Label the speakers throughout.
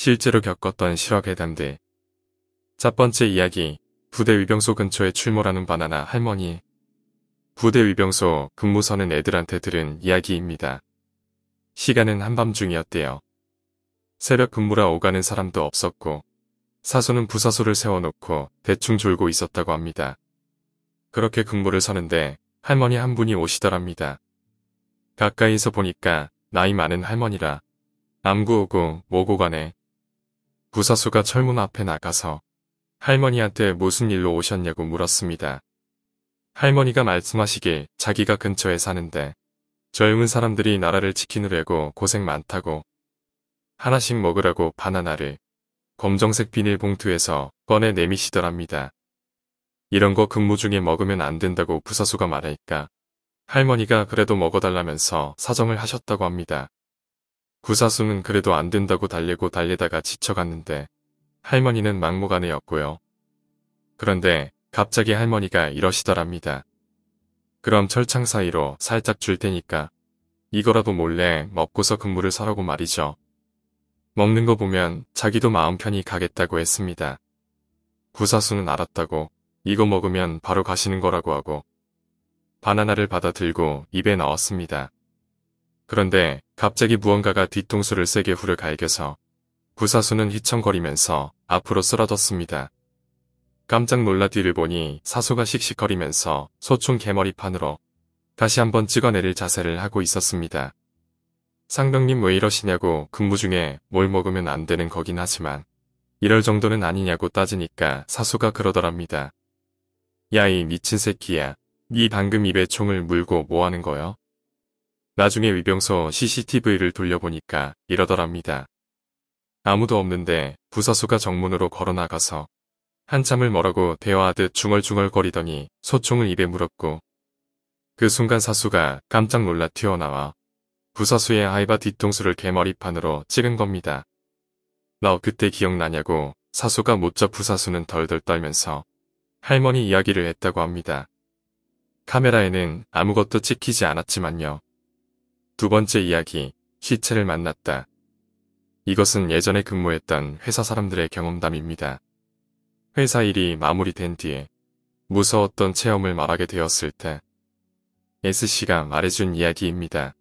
Speaker 1: 실제로 겪었던 실화괴담들. 첫 번째 이야기, 부대 위병소 근처에 출몰하는 바나나 할머니. 부대 위병소 근무서는 애들한테 들은 이야기입니다. 시간은 한밤중이었대요. 새벽 근무라 오가는 사람도 없었고 사소는 부사소를 세워놓고 대충 졸고 있었다고 합니다. 그렇게 근무를 서는데 할머니 한 분이 오시더랍니다. 가까이서 보니까 나이 많은 할머니라 암구 오고 모고 간에 부사수가 철문 앞에 나가서 할머니한테 무슨 일로 오셨냐고 물었습니다. 할머니가 말씀하시길 자기가 근처에 사는데 젊은 사람들이 나라를 지키느라고 고생 많다고 하나씩 먹으라고 바나나를 검정색 비닐봉투에서 꺼내 내미시더랍니다. 이런 거 근무 중에 먹으면 안 된다고 부사수가 말하니까 할머니가 그래도 먹어달라면서 사정을 하셨다고 합니다. 구사수는 그래도 안 된다고 달래고달래다가 지쳐갔는데 할머니는 막무가내였고요. 그런데 갑자기 할머니가 이러시더랍니다. 그럼 철창 사이로 살짝 줄 테니까 이거라도 몰래 먹고서 근무를 서라고 말이죠. 먹는 거 보면 자기도 마음 편히 가겠다고 했습니다. 구사수는 알았다고 이거 먹으면 바로 가시는 거라고 하고 바나나를 받아 들고 입에 넣었습니다. 그런데 갑자기 무언가가 뒤통수를 세게 후려 갈겨서 부사수는 휘청거리면서 앞으로 쓰러졌습니다. 깜짝 놀라 뒤를 보니 사수가 씩씩거리면서 소총 개머리판으로 다시 한번 찍어내릴 자세를 하고 있었습니다. 상병님 왜 이러시냐고 근무 중에 뭘 먹으면 안 되는 거긴 하지만 이럴 정도는 아니냐고 따지니까 사수가 그러더랍니다. 야 이 미친 새끼야. 니 방금 입에 총을 물고 뭐하는 거요? 나중에 위병소 CCTV를 돌려보니까 이러더랍니다. 아무도 없는데 부사수가 정문으로 걸어나가서 한참을 뭐라고 대화하듯 중얼중얼거리더니 소총을 입에 물었고 그 순간 사수가 깜짝 놀라 튀어나와 부사수의 하이바 뒤통수를 개머리판으로 찍은 겁니다. 너 그때 기억나냐고 사수가 못자 부사수는 덜덜 떨면서 할머니 이야기를 했다고 합니다. 카메라에는 아무것도 찍히지 않았지만요. 두 번째 이야기, 시체를 만났다. 이것은 예전에 근무했던 회사 사람들의 경험담입니다. 회사 일이 마무리된 뒤에 무서웠던 체험을 말하게 되었을 때 S씨가 말해준 이야기입니다.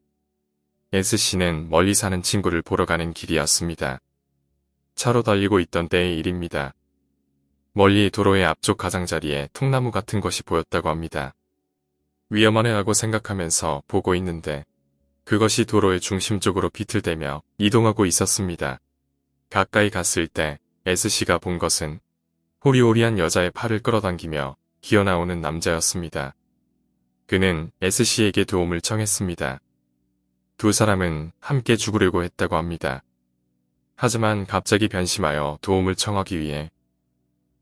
Speaker 1: S씨는 멀리 사는 친구를 보러 가는 길이었습니다. 차로 달리고 있던 때의 일입니다. 멀리 도로의 앞쪽 가장자리에 통나무 같은 것이 보였다고 합니다. 위험하네 하고 생각하면서 보고 있는데 그것이 도로의 중심 쪽으로 비틀대며 이동하고 있었습니다. 가까이 갔을 때 S씨가 본 것은 호리호리한 여자의 팔을 끌어당기며 기어나오는 남자였습니다. 그는 S씨에게 도움을 청했습니다. 두 사람은 함께 죽으려고 했다고 합니다. 하지만 갑자기 변심하여 도움을 청하기 위해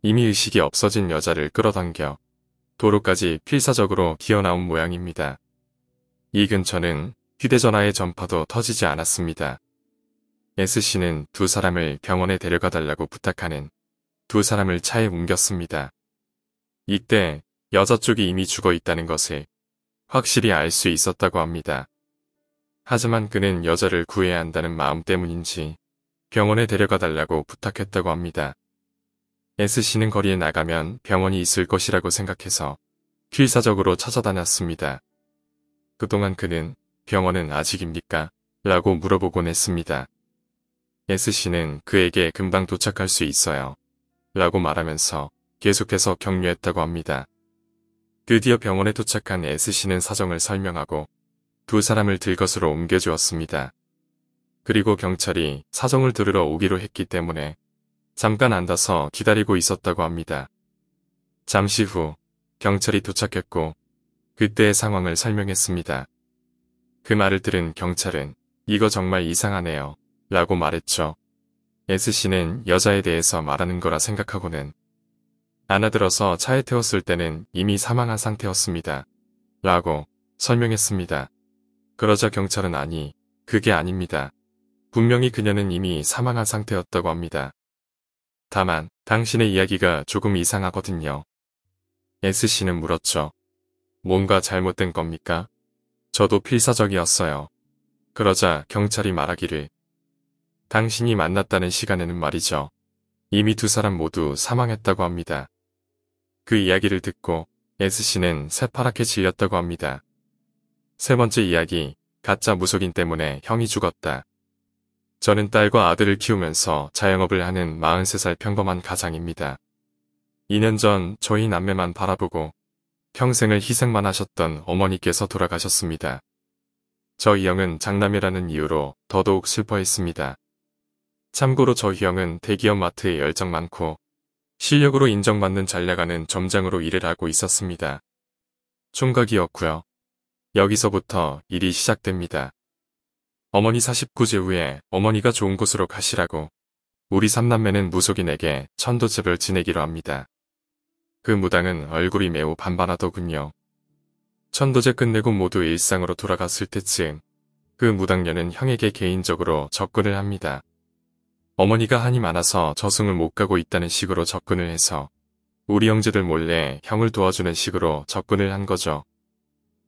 Speaker 1: 이미 의식이 없어진 여자를 끌어당겨 도로까지 필사적으로 기어나온 모양입니다. 이 근처는 휴대전화의 전파도 터지지 않았습니다. S씨는 두 사람을 병원에 데려가 달라고 부탁하는 두 사람을 차에 옮겼습니다. 이때 여자 쪽이 이미 죽어 있다는 것을 확실히 알 수 있었다고 합니다. 하지만 그는 여자를 구해야 한다는 마음 때문인지 병원에 데려가 달라고 부탁했다고 합니다. S씨는 거리에 나가면 병원이 있을 것이라고 생각해서 필사적으로 찾아다녔습니다. 그동안 그는 병원은 아직입니까? 라고 물어보곤 했습니다. S씨는 그에게 금방 도착할 수 있어요. 라고 말하면서 계속해서 격려했다고 합니다. 드디어 병원에 도착한 S씨는 사정을 설명하고 두 사람을 들것으로 옮겨주었습니다. 그리고 경찰이 사정을 들으러 오기로 했기 때문에 잠깐 앉아서 기다리고 있었다고 합니다. 잠시 후 경찰이 도착했고 그때의 상황을 설명했습니다. 그 말을 들은 경찰은 이거 정말 이상하네요. 라고 말했죠. S씨는 여자에 대해서 말하는 거라 생각하고는 안아들어서 차에 태웠을 때는 이미 사망한 상태였습니다. 라고 설명했습니다. 그러자 경찰은 아니, 그게 아닙니다. 분명히 그녀는 이미 사망한 상태였다고 합니다. 다만 당신의 이야기가 조금 이상하거든요. S씨는 물었죠. 뭔가 잘못된 겁니까? 저도 필사적이었어요. 그러자 경찰이 말하기를 당신이 만났다는 시간에는 말이죠. 이미 두 사람 모두 사망했다고 합니다. 그 이야기를 듣고 S씨는 새파랗게 질렸다고 합니다. 세 번째 이야기, 가짜 무속인 때문에 형이 죽었다. 저는 딸과 아들을 키우면서 자영업을 하는 43살 평범한 가장입니다. 2년 전 저희 남매만 바라보고 평생을 희생만 하셨던 어머니께서 돌아가셨습니다. 저 이형은 장남이라는 이유로 더더욱 슬퍼했습니다. 참고로 저 이형은 대기업 마트에 열정 많고 실력으로 인정받는 잘 나가는 점장으로 일을 하고 있었습니다. 총각이었고요. 여기서부터 일이 시작됩니다. 어머니 49제 후에 어머니가 좋은 곳으로 가시라고 우리 삼남매는 무속인에게 천도집을 지내기로 합니다. 그 무당은 얼굴이 매우 반반하더군요. 천도제 끝내고 모두 일상으로 돌아갔을 때쯤 그 무당녀는 형에게 개인적으로 접근을 합니다. 어머니가 한이 많아서 저승을 못 가고 있다는 식으로 접근을 해서 우리 형제들 몰래 형을 도와주는 식으로 접근을 한 거죠.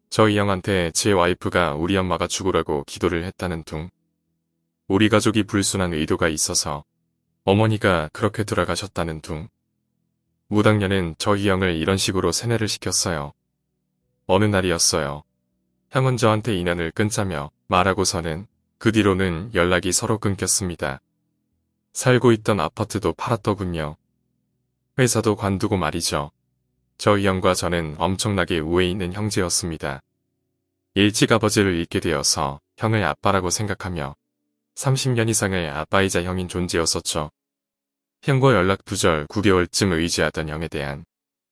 Speaker 1: 저희 형한테 제 와이프가 우리 엄마가 죽으라고 기도를 했다는 둥 우리 가족이 불순한 의도가 있어서 어머니가 그렇게 돌아가셨다는 둥 무당녀는 저희형을 이런 식으로 세뇌를 시켰어요. 어느 날이었어요. 향은 저한테 인연을 끊자며 말하고서는 그 뒤로는 연락이 서로 끊겼습니다. 살고 있던 아파트도 팔았더군요. 회사도 관두고 말이죠. 저희형과 저는 엄청나게 우애 있는 형제였습니다. 일찍 아버지를 잃게 되어서 형을 아빠라고 생각하며 30년 이상의 아빠이자 형인 존재였었죠. 형과 연락 부절 9개월쯤 의지하던 영에 대한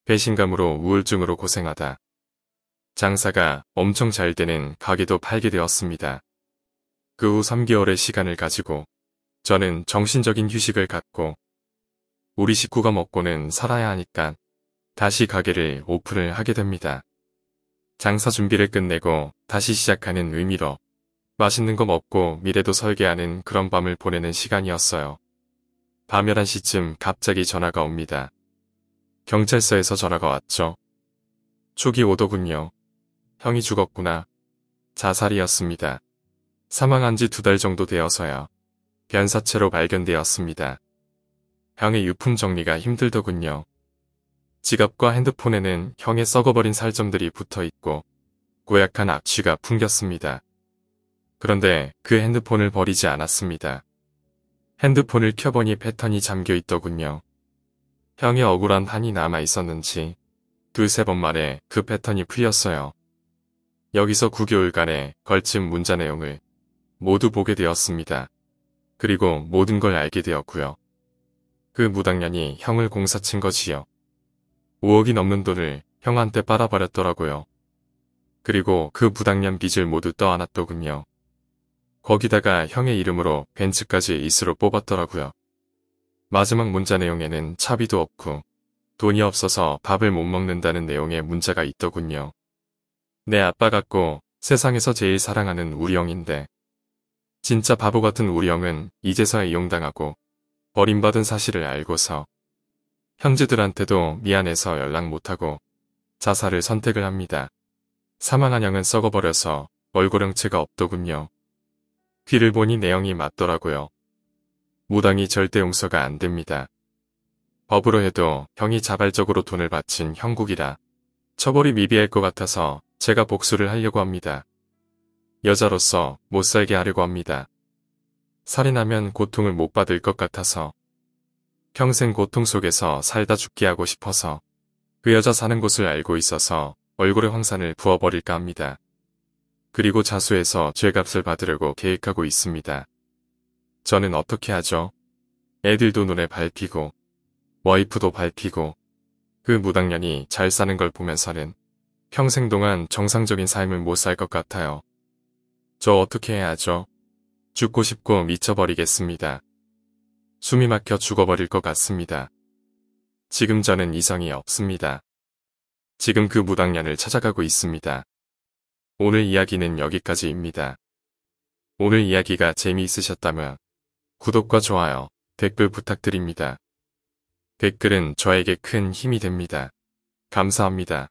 Speaker 1: 배신감으로 우울증으로 고생하다. 장사가 엄청 잘 되는 가게도 팔게 되었습니다. 그 후 3개월의 시간을 가지고 저는 정신적인 휴식을 갖고 우리 식구가 먹고는 살아야 하니까 다시 가게를 오픈을 하게 됩니다. 장사 준비를 끝내고 다시 시작하는 의미로 맛있는 거 먹고 미래도 설계하는 그런 밤을 보내는 시간이었어요. 밤 11시쯤 갑자기 전화가 옵니다. 경찰서에서 전화가 왔죠. 초기 오더군요. 형이 죽었구나. 자살이었습니다. 사망한 지 두 달 정도 되어서야 변사체로 발견되었습니다. 형의 유품 정리가 힘들더군요. 지갑과 핸드폰에는 형의 썩어버린 살점들이 붙어있고 고약한 악취가 풍겼습니다. 그런데 그 핸드폰을 버리지 않았습니다. 핸드폰을 켜보니 패턴이 잠겨있더군요. 형의 억울한 한이 남아있었는지 두세 번 말에 그 패턴이 풀렸어요. 여기서 9개월간에 걸친 문자 내용을 모두 보게 되었습니다. 그리고 모든 걸 알게 되었고요. 그 무당년이 형을 공사친 것이요 5억이 넘는 돈을 형한테 빨아버렸더라고요. 그리고 그 무당년 빚을 모두 떠안았더군요. 거기다가 형의 이름으로 벤츠까지 이스로 뽑았더라고요. 마지막 문자 내용에는 차비도 없고 돈이 없어서 밥을 못 먹는다는 내용의 문자가 있더군요. 내 아빠 같고 세상에서 제일 사랑하는 우리 형인데 진짜 바보 같은 우리 형은 이제서야 이용당하고 버림받은 사실을 알고서 형제들한테도 미안해서 연락 못하고 자살을 선택을 합니다. 사망한 형은 썩어버려서 얼굴형체가 없더군요. 뒤를 보니 내용이 맞더라고요. 무당이 절대 용서가 안 됩니다. 법으로 해도 형이 자발적으로 돈을 바친 형국이라 처벌이 미비할 것 같아서 제가 복수를 하려고 합니다. 여자로서 못 살게 하려고 합니다. 살인하면 고통을 못 받을 것 같아서 평생 고통 속에서 살다 죽게 하고 싶어서 그 여자 사는 곳을 알고 있어서 얼굴에 황산을 부어버릴까 합니다. 그리고 자수해서 죄값을 받으려고 계획하고 있습니다. 저는 어떻게 하죠? 애들도 눈에 밟히고 와이프도 밟히고 그 무당년이 잘 사는 걸 보면서는 평생 동안 정상적인 삶을 못 살 것 같아요. 저 어떻게 해야 하죠? 죽고 싶고 미쳐버리겠습니다. 숨이 막혀 죽어버릴 것 같습니다. 지금 저는 이성이 없습니다. 지금 그 무당년을 찾아가고 있습니다. 오늘 이야기는 여기까지입니다. 오늘 이야기가 재미있으셨다면 구독과 좋아요, 댓글 부탁드립니다. 댓글은 저에게 큰 힘이 됩니다. 감사합니다.